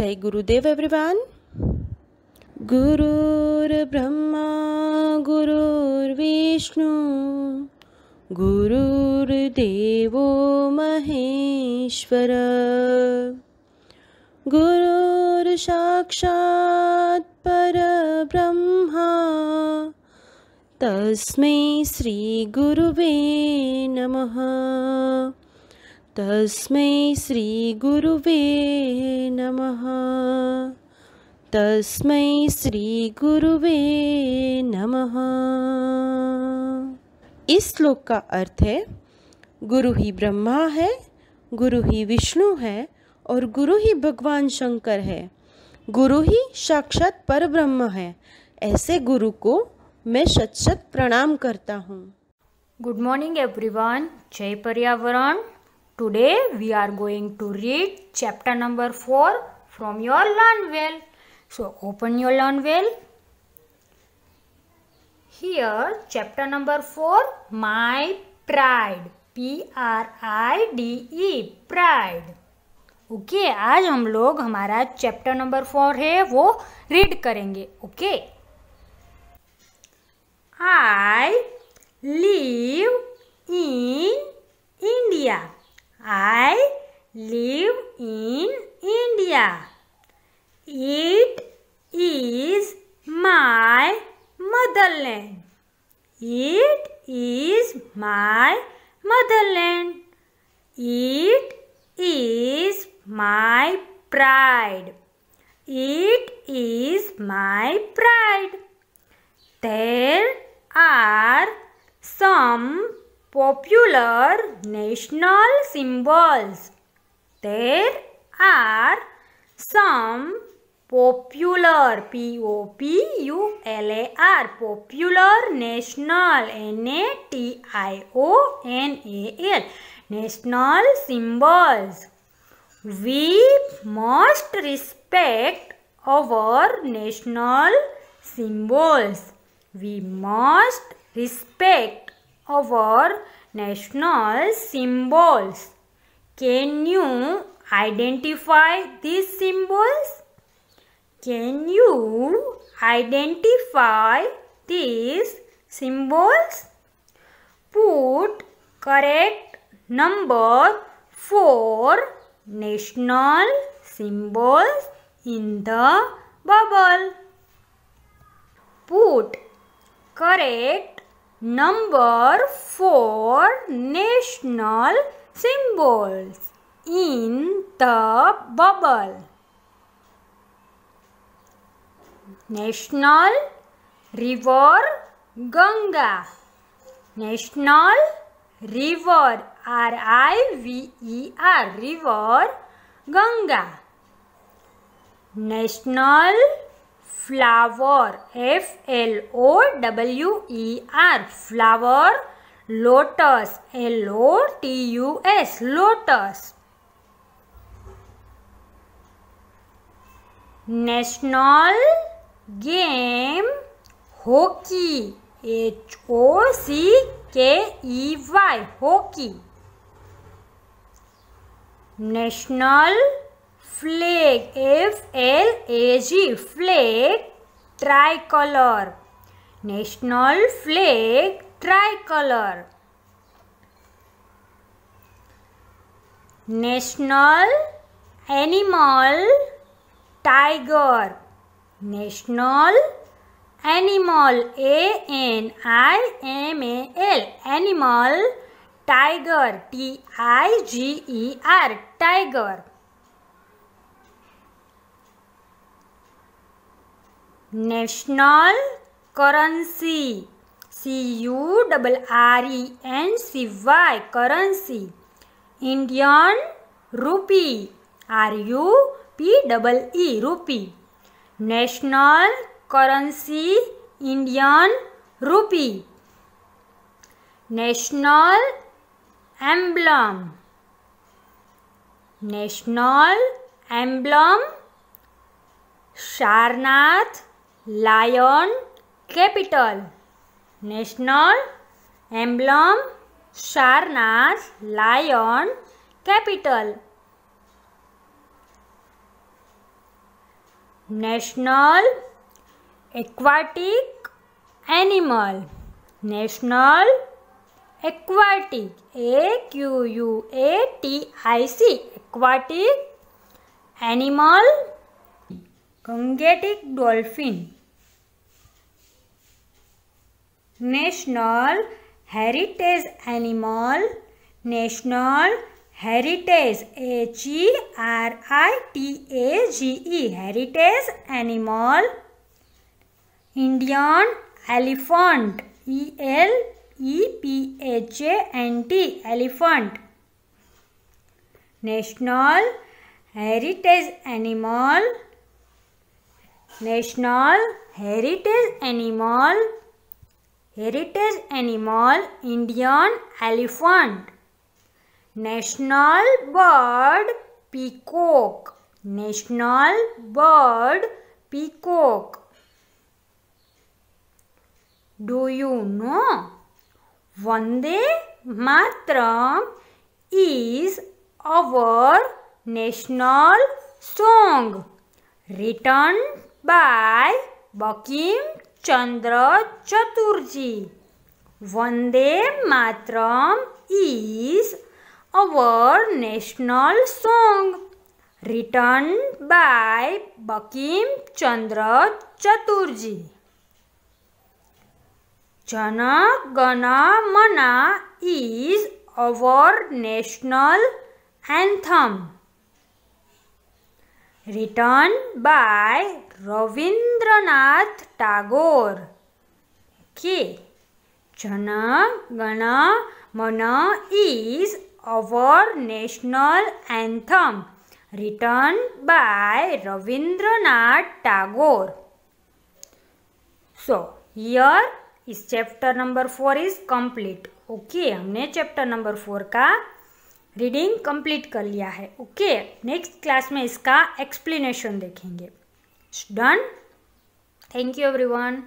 जय गुरुदेव एवरीवन गुरुर्ब्रह्मा गुरुर्विष्णु गुरुर्देव महेश्वर गुरुर्साक्षात् परब्रह्मा तस्मै श्रीगुरुवे नमः तस्मै श्रीगुरुवे नमः तस्मै श्रीगुरुवे नमः इस श्लोक का अर्थ है गुरु ही ब्रह्मा है गुरु ही विष्णु है और गुरु ही भगवान शंकर है गुरु ही साक्षात पर ब्रह्म है ऐसे गुरु को मैं सत सत प्रणाम करता हूँ गुड मॉर्निंग एवरीवन जय पर्यावरण Today we are going to read chapter number 4 from your Learn Well. So open your Learn Well. Here chapter number 4 My Pride P R I D E Pride. Okay okay, आज हम लोग हमारा chapter number four है वो read करेंगे okay I live in India I live in India. It is my motherland. It is my motherland. It is my pride. It is my pride. There are some popular national symbols. There are some popular P O P U L A R popular national N A T I O N A L national symbols. We must respect our national symbols. We must respect our national symbols. Can you identify these symbols? Can you identify these symbols? Put correct number for national symbols in the bubble. Put correct Number 4 National Symbols in the bubble. National River Ganga. National River R I V E R River Ganga. National flower F L O W E R flower lotus L O T U S lotus national game hockey H O C K E Y hockey national Flag. F-L-A-G. Flag. Tricolor. National flag. Tricolor. National animal. Tiger. National animal. A-N-I-M-A-L. Animal. Tiger. T-I-G-E-R. Tiger. National currency C U double R E e N C Y currency Indian rupee R e e, U P double E rupee national currency Indian rupee national emblem national emblem Sarnath lion capital national emblem Sarnath lion capital national aquatic animal national aquatic A Q U A T I C aquatic animal Gangetic dolphin national heritage animal national heritage H E R I T A ji E heritage animal Indian elephant E e L E e P H A N T elephant national heritage animal national heritage animal heritage animal indian elephant national bird peacock national bird peacock do you know vande matram is our national song written by Bakim Chandra Chaturji. Vande Matram is our national song written by Bakim Chandra Chaturji. Jana Gana Mana is our national anthem. written by Ravindranath Tagore. Okay. Jana Gana Mana is our national anthem written by Ravindranath Tagore. So, here is chapter number 4 is complete. Okay, हमने chapter number 4 का reading complete कर लिया है okay next class में इसका explanation देखेंगे done thank you everyone